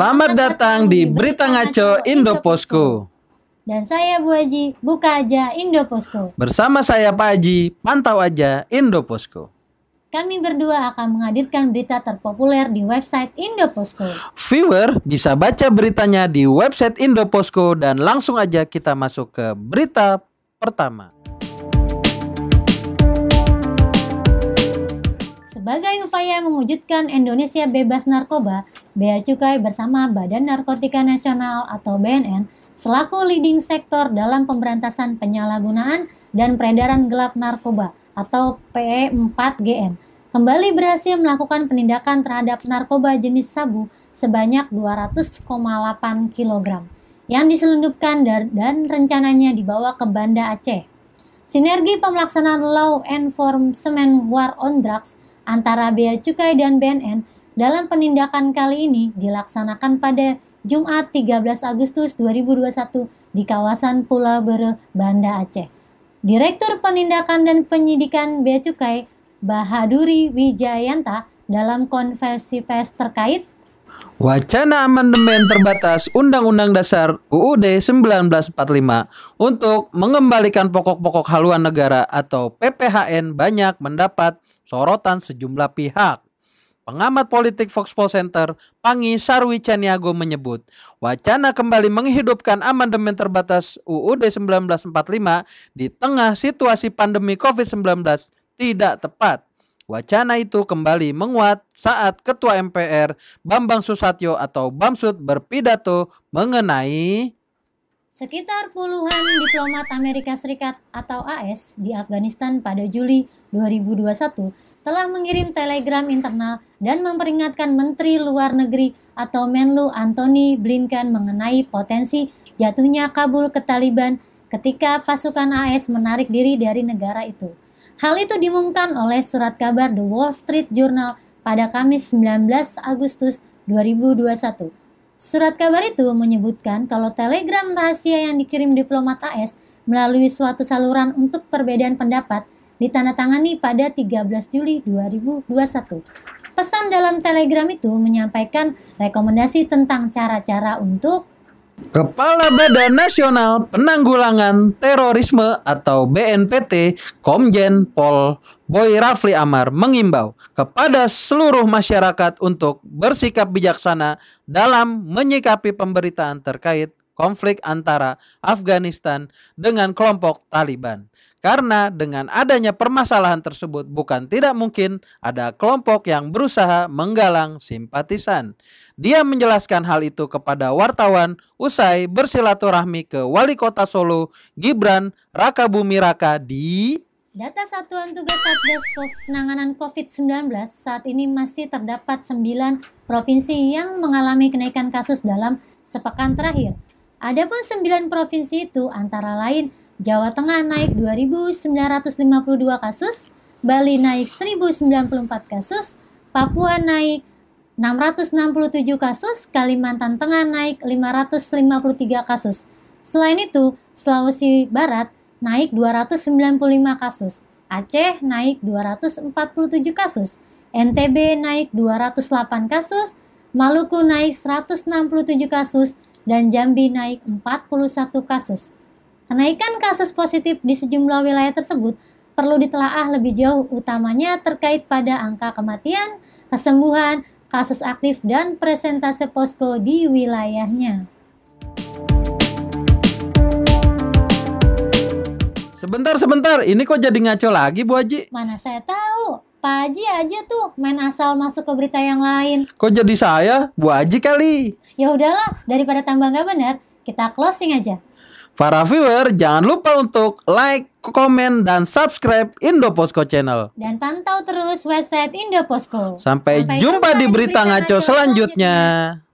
Selamat datang di Berita Ngaco Indo Posko. Dan saya Bu Haji, buka aja Indo Posko. Bersama saya Pak Haji, pantau aja Indo Posko. Kami berdua akan menghadirkan berita terpopuler di website IndoPosko. Viewer bisa baca beritanya di website IndoPosko dan langsung aja kita masuk ke berita pertama. Sebagai upaya mewujudkan Indonesia bebas narkoba, Bea Cukai bersama Badan Narkotika Nasional atau BNN selaku leading sektor dalam pemberantasan penyalahgunaan dan peredaran gelap narkoba atau PE4GN kembali berhasil melakukan penindakan terhadap narkoba jenis sabu sebanyak 200,8 kg yang diselundupkan dan, rencananya dibawa ke Banda Aceh. Sinergi pemelaksanaan Law Enforcement War on Drugs antara Bea Cukai dan BNN dalam penindakan kali ini dilaksanakan pada Jumat 13 Agustus 2021 di kawasan Pulau Bere, Banda Aceh. Direktur Penindakan dan Penyidikan Bea Cukai Bahaduri Wijayanta dalam konversi pers terkait Wacana amandemen terbatas Undang-Undang Dasar UUD 1945 untuk mengembalikan pokok-pokok haluan negara atau PPHN banyak mendapat sorotan sejumlah pihak. Pengamat politik Foxpol Center, Pangi Sarwi Caniago menyebut, wacana kembali menghidupkan amandemen terbatas UUD 1945 di tengah situasi pandemi COVID-19 tidak tepat. Wacana itu kembali menguat saat Ketua MPR Bambang Susatyo atau Bamsud berpidato mengenai Sekitar puluhan diplomat Amerika Serikat atau AS di Afghanistan pada Juli 2021 telah mengirim telegram internal dan memperingatkan Menteri Luar Negeri atau Menlu Anthony Blinken mengenai potensi jatuhnya Kabul ke Taliban ketika pasukan AS menarik diri dari negara itu. Hal itu diumumkan oleh surat kabar The Wall Street Journal pada Kamis 19 Agustus 2021 Surat kabar itu menyebutkan kalau telegram rahasia yang dikirim diplomat AS melalui suatu saluran untuk perbedaan pendapat ditandatangani pada 13 Juli 2021. Pesan dalam telegram itu menyampaikan rekomendasi tentang cara-cara untuk Kepala Badan Nasional Penanggulangan Terorisme atau BNPT, Komjen Pol Boy Rafli Amar mengimbau kepada seluruh masyarakat untuk bersikap bijaksana dalam menyikapi pemberitaan terkait konflik antara Afghanistan dengan kelompok Taliban. Karena dengan adanya permasalahan tersebut bukan tidak mungkin ada kelompok yang berusaha menggalang simpatisan. Dia menjelaskan hal itu kepada wartawan usai bersilaturahmi ke Wali Kota Solo Gibran Raka Bumi Raka di Data Satuan Tugas Satgas Penanganan COVID-19 saat ini masih terdapat 9 provinsi yang mengalami kenaikan kasus dalam sepekan terakhir. Adapun 9 provinsi itu antara lain Jawa Tengah naik 2.952 kasus, Bali naik 1.094 kasus, Papua naik 667 kasus, Kalimantan Tengah naik 553 kasus. Selain itu, Sulawesi Barat naik 295 kasus, Aceh naik 247 kasus, NTB naik 208 kasus, Maluku naik 167 kasus, dan Jambi naik 41 kasus. Kenaikan kasus positif di sejumlah wilayah tersebut perlu ditelaah lebih jauh, utamanya terkait pada angka kematian, kesembuhan, kasus aktif, dan presentase posko di wilayahnya. Sebentar, sebentar. Ini kok jadi ngaco lagi, Bu Haji? Mana saya tahu. Pak Haji aja tuh main asal masuk ke berita yang lain. Kok jadi saya? Bu Haji kali. Ya udahlah, daripada tambah nggak benar, kita closing aja. Para viewer, jangan lupa untuk like, komen, dan subscribe Indoposko Channel. Dan pantau terus website Indoposko. Sampai, Sampai jumpa, jumpa di berita, berita ngaco, selanjutnya. selanjutnya.